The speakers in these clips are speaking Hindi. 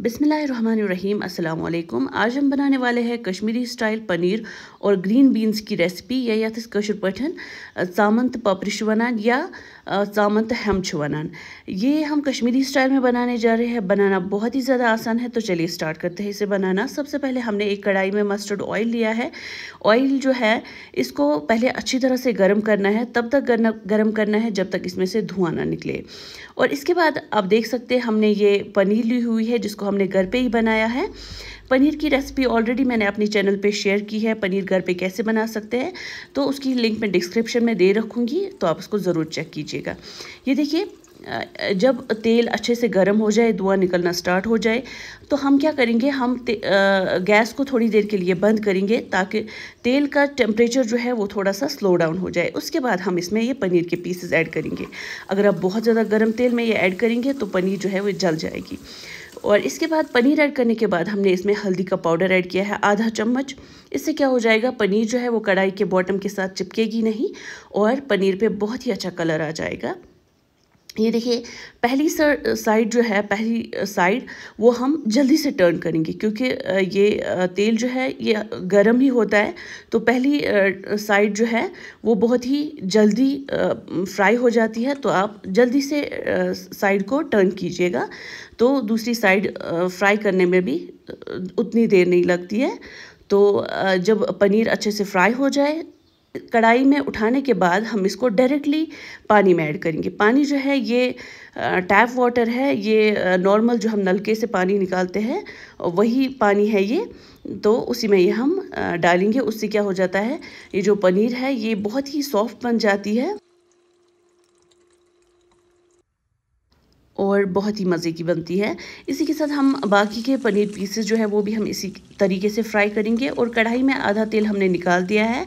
बिसमीम अल्लाम आज हम बनाने वाले हैं कश्मीरी स्टाइल पनीर और ग्रीन बीन्स की रेसिपी या यथ कशर पठन सामन तो वनान या सामन तो हम वनान ये हम कश्मीरी स्टाइल में बनाने जा रहे हैं बनाना बहुत ही ज़्यादा आसान है तो चलिए स्टार्ट करते हैं इसे बनाना सबसे पहले हमने एक कढ़ाई में मस्टर्ड ऑयल लिया है ऑयल जो है इसको पहले अच्छी तरह से गर्म करना है तब तक गर्म करना है जब तक इसमें से धुआं ना निकले और इसके बाद आप देख सकते हैं हमने ये पनीर ली हुई है जिसको इसको हमने घर पे ही बनाया है पनीर की रेसिपी ऑलरेडी मैंने अपने चैनल पे शेयर की है पनीर घर पे कैसे बना सकते हैं तो उसकी लिंक मैं डिस्क्रिप्शन में दे रखूँगी तो आप उसको ज़रूर चेक कीजिएगा ये देखिए जब तेल अच्छे से गर्म हो जाए धुआं निकलना स्टार्ट हो जाए तो हम क्या करेंगे हम आ, गैस को थोड़ी देर के लिए बंद करेंगे ताकि तेल का टेम्परेचर जो है वो थोड़ा सा स्लो डाउन हो जाए उसके बाद हम इसमें ये पनीर के पीसेस ऐड करेंगे अगर आप बहुत ज़्यादा गर्म तेल में ये ऐड करेंगे तो पनीर जो है वो जल जाएगी और इसके बाद पनीर ऐड करने के बाद हमने इसमें हल्दी का पाउडर ऐड किया है आधा चम्मच इससे क्या हो जाएगा पनीर जो है वो कढ़ाई के बॉटम के साथ चिपकेगी नहीं और पनीर पे बहुत ही अच्छा कलर आ जाएगा ये देखिए पहली साइड जो है पहली साइड वो हम जल्दी से टर्न करेंगे क्योंकि ये तेल जो है ये गर्म ही होता है तो पहली साइड जो है वो बहुत ही जल्दी फ्राई हो जाती है तो आप जल्दी से साइड को टर्न कीजिएगा तो दूसरी साइड फ्राई करने में भी उतनी देर नहीं लगती है तो जब पनीर अच्छे से फ्राई हो जाए कढ़ाई में उठाने के बाद हम इसको डायरेक्टली पानी में ऐड करेंगे पानी जो है ये टैप वाटर है ये नॉर्मल जो हम नलके से पानी निकालते हैं वही पानी है ये तो उसी में ये हम डालेंगे उससे क्या हो जाता है ये जो पनीर है ये बहुत ही सॉफ्ट बन जाती है और बहुत ही मज़े की बनती है इसी के साथ हम बाकी के पनीर पीसेस जो है वो भी हम इसी तरीके से फ्राई करेंगे और कढ़ाई में आधा तेल हमने निकाल दिया है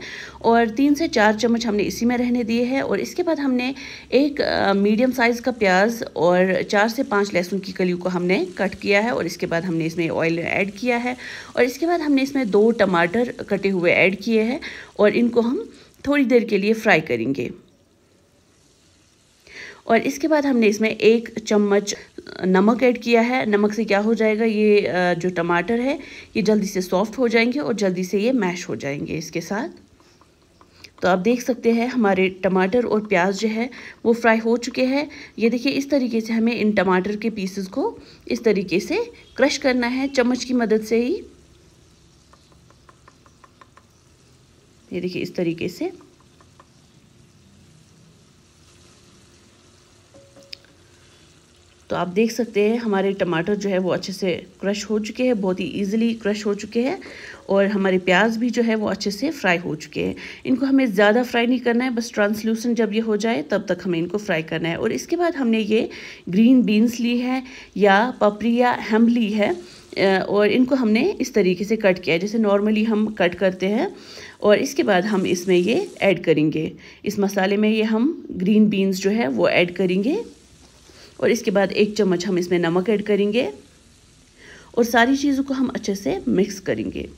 और तीन से चार चम्मच हमने इसी में रहने दिए हैं और इसके बाद हमने एक मीडियम साइज़ का प्याज और चार से पाँच लहसुन की कलियों को हमने कट किया है और इसके बाद हमने इसमें ऑयल ऐड किया है और इसके बाद हमने इसमें दो टमाटर कटे हुए ऐड किए हैं और इनको हम थोड़ी देर के लिए फ्राई करेंगे और इसके बाद हमने इसमें एक चम्मच नमक ऐड किया है नमक से क्या हो जाएगा ये जो टमाटर है ये जल्दी से सॉफ्ट हो जाएंगे और जल्दी से ये मैश हो जाएंगे इसके साथ तो आप देख सकते हैं हमारे टमाटर और प्याज जो है वो फ्राई हो चुके हैं ये देखिए इस तरीके से हमें इन टमाटर के पीसेस को इस तरीके से क्रश करना है चम्मच की मदद से ही ये देखिए इस तरीके से तो आप देख सकते हैं हमारे टमाटर जो है वो अच्छे से क्रश हो चुके हैं बहुत ही ईजिली क्रश हो चुके हैं और हमारे प्याज भी जो है वो अच्छे से फ्राई हो चुके हैं इनको हमें ज़्यादा फ्राई नहीं करना है बस ट्रांसल्यूसेंट जब ये हो जाए तब तक हमें इनको फ्राई करना है और इसके बाद हमने ये ग्रीन बीन्स ली है या पपरिया हेम्ब ली है और इनको हमने इस तरीके से कट किया है जैसे नॉर्मली हम कट करते हैं और इसके बाद हम इसमें ये ऐड करेंगे इस मसाले में ये हम ग्रीन बीन्स जो है वो ऐड करेंगे और इसके बाद एक चम्मच हम इसमें नमक ऐड करेंगे और सारी चीज़ों को हम अच्छे से मिक्स करेंगे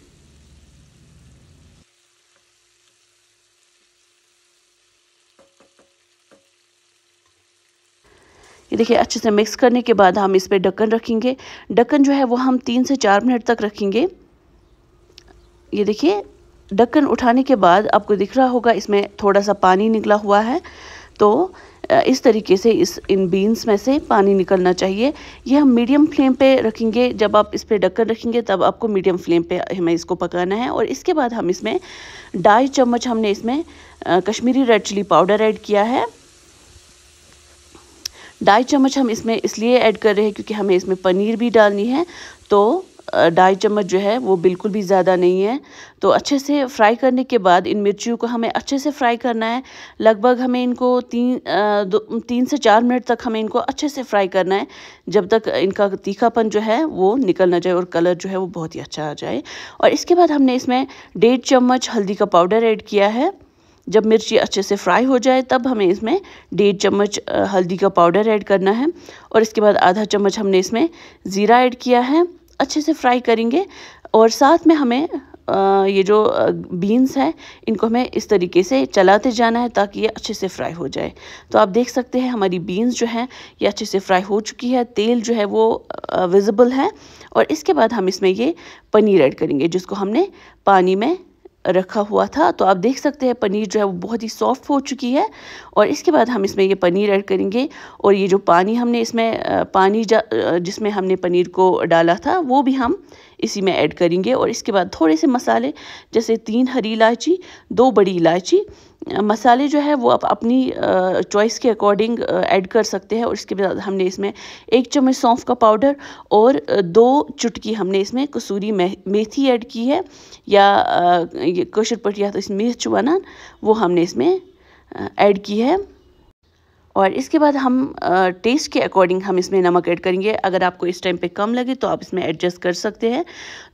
ये देखिए अच्छे से मिक्स करने के बाद हम इस पर ढक्कन रखेंगे ढक्कन जो है वो हम तीन से चार मिनट तक रखेंगे ये देखिए ढक्कन उठाने के बाद आपको दिख रहा होगा इसमें थोड़ा सा पानी निकला हुआ है तो इस तरीके से इस इन बीन्स में से पानी निकलना चाहिए यह हम मीडियम फ्लेम पे रखेंगे जब आप इस पर ढक्कन रखेंगे तब आपको मीडियम फ्लेम पे हमें इसको पकाना है और इसके बाद हम इसमें ढाई चम्मच हमने इसमें Kashmiri red chilli powder add किया है ढाई चम्मच हम इसमें इसलिए ऐड कर रहे हैं क्योंकि हमें इसमें पनीर भी डालनी है तो ढाई चम्मच जो है वो बिल्कुल भी ज़्यादा नहीं है तो अच्छे से फ्राई करने के बाद इन मिर्चियों को हमें अच्छे से फ्राई करना है लगभग हमें इनको तीन दो तीन से चार मिनट तक हमें इनको अच्छे से फ्राई करना है जब तक इनका तीखापन जो है वो निकल ना जाए और कलर जो है वो बहुत ही अच्छा आ जाए और इसके बाद हमने इसमें डेढ़ चम्मच हल्दी का पाउडर ऐड किया है जब मिर्ची अच्छे से फ्राई हो जाए तब हमें इसमें डेढ़ चम्मच हल्दी का पाउडर ऐड करना है और इसके बाद आधा चम्मच हमने इसमें ज़ीरा ऐड किया है अच्छे से फ्राई करेंगे और साथ में हमें ये जो बीन्स हैं इनको हमें इस तरीके से चलाते जाना है ताकि ये अच्छे से फ्राई हो जाए तो आप देख सकते हैं हमारी बीन्स जो हैं ये अच्छे से फ्राई हो चुकी है तेल जो है वो विजिबल है और इसके बाद हम इसमें ये पनीर ऐड करेंगे जिसको हमने पानी में रखा हुआ था तो आप देख सकते हैं पनीर जो है वो बहुत ही सॉफ्ट हो चुकी है और इसके बाद हम इसमें ये पनीर ऐड करेंगे और ये जो पानी हमने इसमें पानी जिसमें हमने पनीर को डाला था वो भी हम इसी में ऐड करेंगे और इसके बाद थोड़े से मसाले जैसे तीन हरी इलायची दो बड़ी इलायची मसाले जो है वो आप अपनी चॉइस के अकॉर्डिंग ऐड कर सकते हैं और इसके बाद हमने इसमें एक चम्मच सौंफ का पाउडर और दो चुटकी हमने इसमें कसूरी मेथी ऐड की है या कशर पटिया तो इसमें मिर्च बनान वो हमने इसमें ऐड की है और इसके बाद हम टेस्ट के अकॉर्डिंग हम इसमें नमक ऐड करेंगे अगर आपको इस टाइम पे कम लगे तो आप इसमें एडजस्ट कर सकते हैं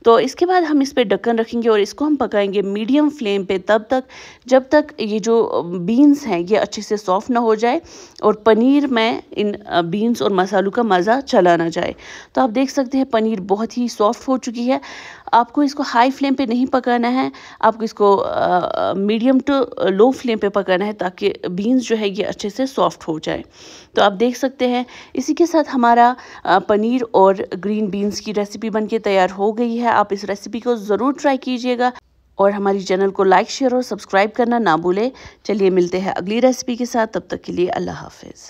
तो इसके बाद हम इस पे ढक्कन रखेंगे और इसको हम पकाएंगे मीडियम फ्लेम पे तब तक जब तक ये जो बीन्स हैं ये अच्छे से सॉफ्ट ना हो जाए और पनीर में इन बीन्स और मसालों का मज़ा चला ना जाए तो आप देख सकते हैं पनीर बहुत ही सॉफ्ट हो चुकी है आपको इसको हाई फ्लेम पे नहीं पकाना है आपको इसको मीडियम टू लो फ्लेम पे पकाना है ताकि बीन्स जो है ये अच्छे से सॉफ्ट हो हो जाए तो आप देख सकते हैं इसी के साथ हमारा पनीर और ग्रीन बीन्स की रेसिपी बनके तैयार हो गई है आप इस रेसिपी को ज़रूर ट्राई कीजिएगा और हमारी चैनल को लाइक शेयर और सब्सक्राइब करना ना भूलें चलिए मिलते हैं अगली रेसिपी के साथ तब तक के लिए अल्लाह हाफिज़